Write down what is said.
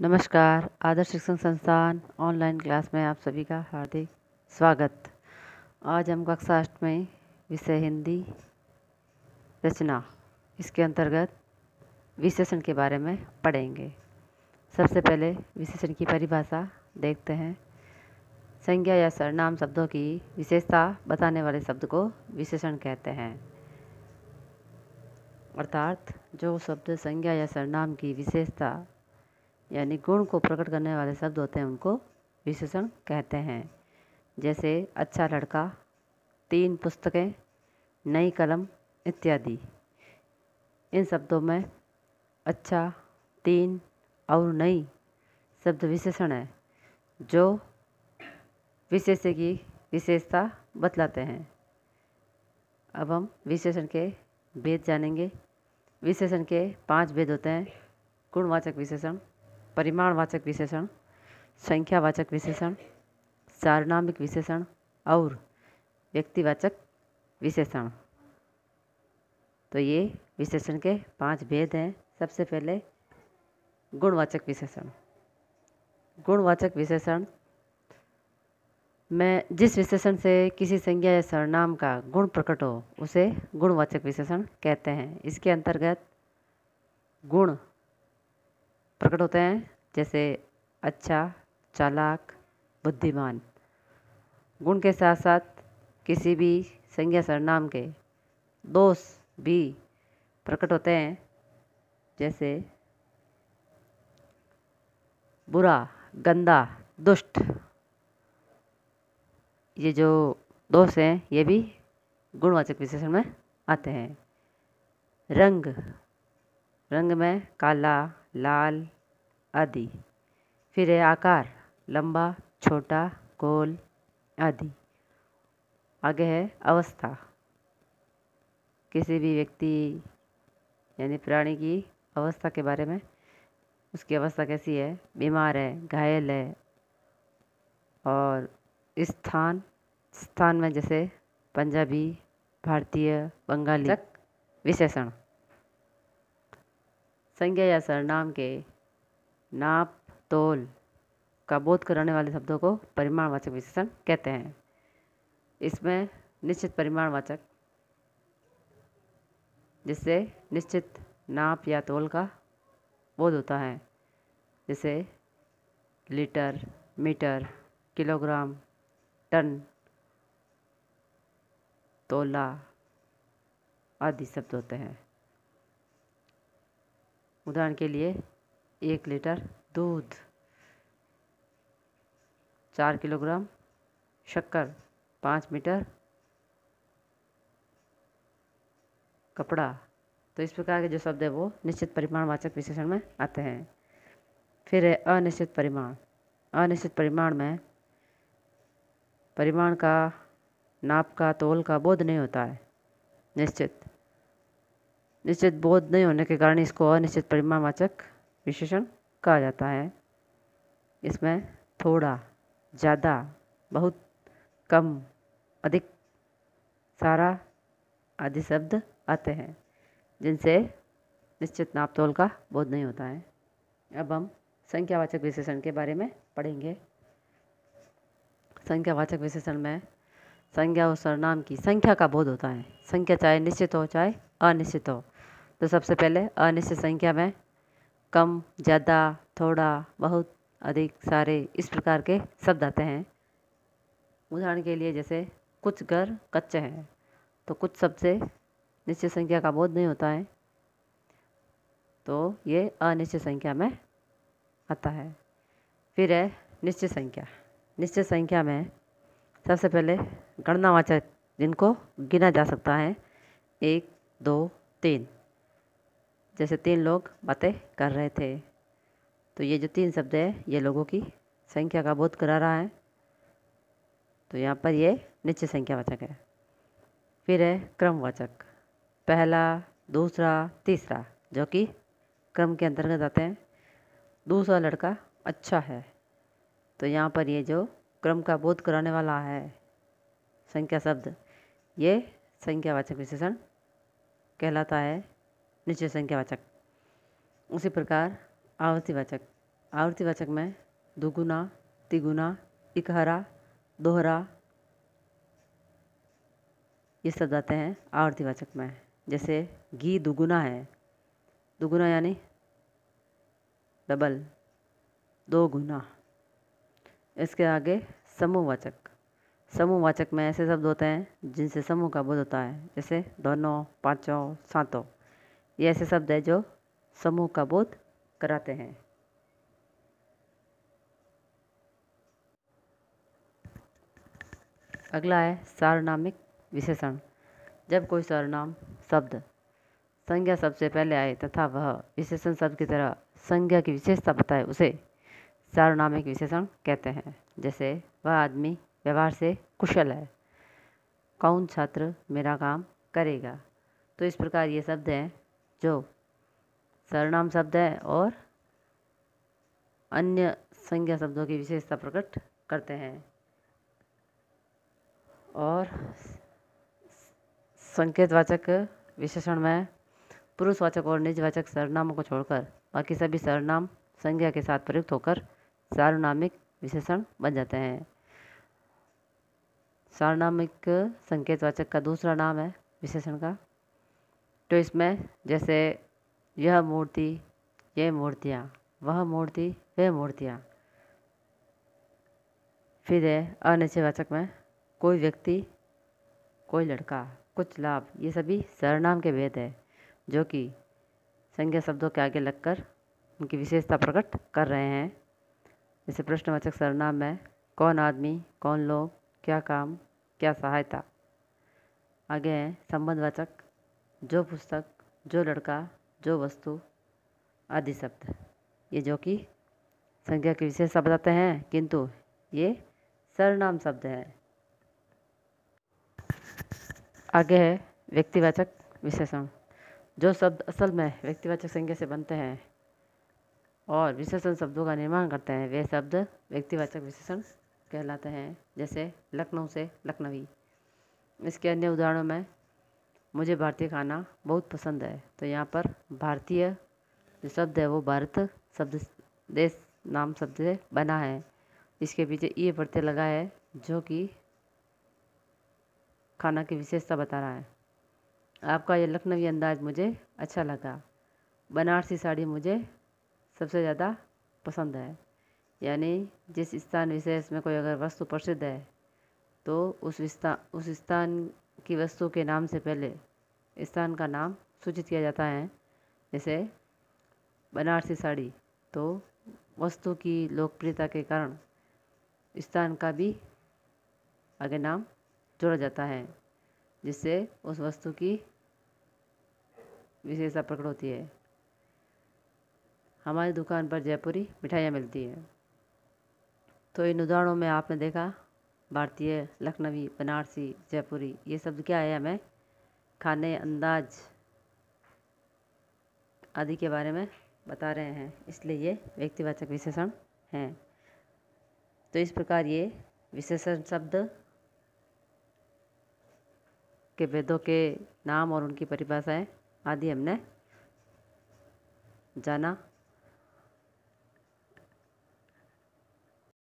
नमस्कार आदर्श शिक्षण संस्थान ऑनलाइन क्लास में आप सभी का हार्दिक स्वागत आज हम कक्षा अष्ट में विषय हिंदी रचना इसके अंतर्गत विशेषण के बारे में पढ़ेंगे सबसे पहले विशेषण की परिभाषा देखते हैं संज्ञा या सरनाम शब्दों की विशेषता बताने वाले शब्द को विशेषण कहते हैं अर्थात जो शब्द संज्ञा या सरनाम की विशेषता यानी गुण को प्रकट करने वाले शब्द होते हैं उनको विशेषण कहते हैं जैसे अच्छा लड़का तीन पुस्तकें नई कलम इत्यादि इन शब्दों में अच्छा तीन और नई शब्द विशेषण है जो विशेष्य की विशेषता बतलाते हैं अब हम विशेषण के भेद जानेंगे विशेषण के पांच भेद होते हैं गुणवाचक विशेषण परिमाणवाचक विशेषण संख्यावाचक विशेषण सारनामिक विशेषण और व्यक्तिवाचक विशेषण तो ये विशेषण के पांच भेद हैं सबसे पहले गुणवाचक विशेषण गुणवाचक विशेषण में जिस विशेषण से किसी संज्ञा या सरनाम का गुण प्रकट हो उसे गुणवाचक विशेषण कहते हैं इसके अंतर्गत गुण प्रकट होते हैं जैसे अच्छा चालाक बुद्धिमान गुण के साथ साथ किसी भी संज्ञा सरनाम के दोष भी प्रकट होते हैं जैसे बुरा गंदा दुष्ट ये जो दोष हैं ये भी गुणवाचक विशेषण में आते हैं रंग रंग में काला लाल आदि फिर है आकार लंबा छोटा गोल आदि आगे है अवस्था किसी भी व्यक्ति यानी प्राणी की अवस्था के बारे में उसकी अवस्था कैसी है बीमार है घायल है और स्थान स्थान में जैसे पंजाबी भारतीय बंगाली विशेषण संज्ञा या सरनाम के नाप तोल का बोध कराने वाले शब्दों को परिमाणवाचक विशेषण कहते हैं इसमें निश्चित परिमाणवाचक जिससे निश्चित नाप या तोल का बोध होता है जैसे लीटर मीटर किलोग्राम टन तोला आदि शब्द होते हैं उदाहरण के लिए एक लीटर दूध चार किलोग्राम शक्कर पाँच मीटर कपड़ा तो इस प्रकार के जो शब्द है वो निश्चित परिमाणवाचक विशेषण में आते हैं फिर है अनिश्चित परिमाण अनिश्चित परिमाण में परिमाण का नाप का तोल का बोध नहीं होता है निश्चित निश्चित बोध नहीं होने के कारण इसको अनिश्चित परिमाणवाचक विशेषण कहा जाता है इसमें थोड़ा ज़्यादा बहुत कम अधिक सारा आदि शब्द आते हैं जिनसे निश्चित नापतोल का बोध नहीं होता है अब हम संख्यावाचक विशेषण के बारे में पढ़ेंगे संख्यावाचक विशेषण में संज्ञा और सरनाम की संख्या का बोध होता है संख्या चाहे निश्चित हो चाहे अनिश्चित हो तो सबसे पहले अनिश्चित संख्या में कम ज़्यादा थोड़ा बहुत अधिक सारे इस प्रकार के शब्द आते हैं उदाहरण के लिए जैसे कुछ घर कच्चे हैं तो कुछ शब्द से निश्चित संख्या का बोध नहीं होता है तो ये अनिश्चित संख्या में आता है फिर है निश्चित संख्या निश्चित संख्या में सबसे पहले गणनावाचक जिनको गिना जा सकता है एक दो तीन जैसे तीन लोग बातें कर रहे थे तो ये जो तीन शब्द है ये लोगों की संख्या का बोध करा रहा है तो यहाँ पर ये निश्चय संख्यावाचक है फिर है क्रमवाचक पहला दूसरा तीसरा जो कि क्रम के अंतर्गत आते हैं दूसरा लड़का अच्छा है तो यहाँ पर ये जो क्रम का बोध कराने वाला है संख्या शब्द ये संख्यावाचक विशेषण कहलाता है निश्चय संख्यावाचक उसी प्रकार आवर्तीवाचक आवर्तीवाचक में दुगुना तिगुना इकहरा दोहरा ये शब्द आते हैं आवर्तीवाचक में जैसे घी दुगुना है दुगुना यानी डबल दो गुना इसके आगे समूहवाचक समूहवाचक में ऐसे शब्द होते हैं जिनसे समूह का बोध होता है जैसे दोनों पाँचों सातों ये ऐसे शब्द है जो समूह का बोध कराते हैं अगला है सारनामिक विशेषण जब कोई सर्वनाम शब्द संज्ञा सबसे पहले आए तथा वह विशेषण शब्द की तरह संज्ञा की विशेषता बताए उसे सार्वनामिक विशेषण कहते हैं जैसे वह आदमी व्यवहार से कुशल है कौन छात्र मेरा काम करेगा तो इस प्रकार ये शब्द हैं जो सर्वनाम शब्द है और अन्य संज्ञा शब्दों की विशेषता प्रकट करते हैं और संकेतवाचक विशेषण में पुरुषवाचक और निजवाचक सर्वनामों को छोड़कर बाकी सभी सर्वनाम संज्ञा के साथ प्रयुक्त होकर सार्वनामिक विशेषण बन जाते हैं सार्वनामिक संकेतवाचक का दूसरा नाम है विशेषण का तो इसमें जैसे यह मूर्ति ये मूर्तियाँ वह मूर्ति वे मूर्तियाँ फिर है अनिश्चयवाचक में कोई व्यक्ति कोई लड़का कुछ लाभ ये सभी सरनाम के भेद है जो कि संज्ञा शब्दों के आगे लगकर उनकी विशेषता प्रकट कर रहे हैं जैसे प्रश्नवाचक सरनाम में कौन आदमी कौन लोग क्या काम क्या सहायता आगे हैं संबंधवाचक जो पुस्तक जो लड़का जो वस्तु आदि शब्द ये जो कि संज्ञा के विशेष शब्द आते हैं किंतु ये सर्वनाम शब्द है आगे है व्यक्तिवाचक विशेषण जो शब्द असल में व्यक्तिवाचक संज्ञा से बनते हैं और विशेषण शब्दों का निर्माण करते हैं वे शब्द व्यक्तिवाचक विशेषण कहलाते हैं जैसे लखनऊ से लखनवी इसके अन्य उदाहरणों में मुझे भारतीय खाना बहुत पसंद है तो यहाँ पर भारतीय जो शब्द है वो भारत शब्द देश नाम शब्द से बना है इसके पीछे ये प्रत्यय लगा है जो कि खाना की विशेषता बता रहा है आपका ये लखनवी अंदाज मुझे अच्छा लगा बनारसी साड़ी मुझे सबसे ज़्यादा पसंद है यानी जिस स्थान विशेष में कोई अगर वस्तु प्रसिद्ध है तो उस स्थान उस स्थान की वस्तु के नाम से पहले स्थान का नाम सूचित किया जाता है जैसे बनारसी साड़ी तो वस्तु की लोकप्रियता के कारण स्थान का भी आगे नाम जोड़ा जाता है जिससे उस वस्तु की विशेषता प्रकट होती है हमारी दुकान पर जयपुरी मिठाइयाँ मिलती हैं तो इन उदाहरणों में आपने देखा भारतीय लखनवी बनारसी जयपुरी ये शब्द क्या है हमें खाने अंदाज आदि के बारे में बता रहे हैं इसलिए ये व्यक्तिवाचक विशेषण हैं तो इस प्रकार ये विशेषण शब्द के वेदों के नाम और उनकी परिभाषाएं आदि हमने जाना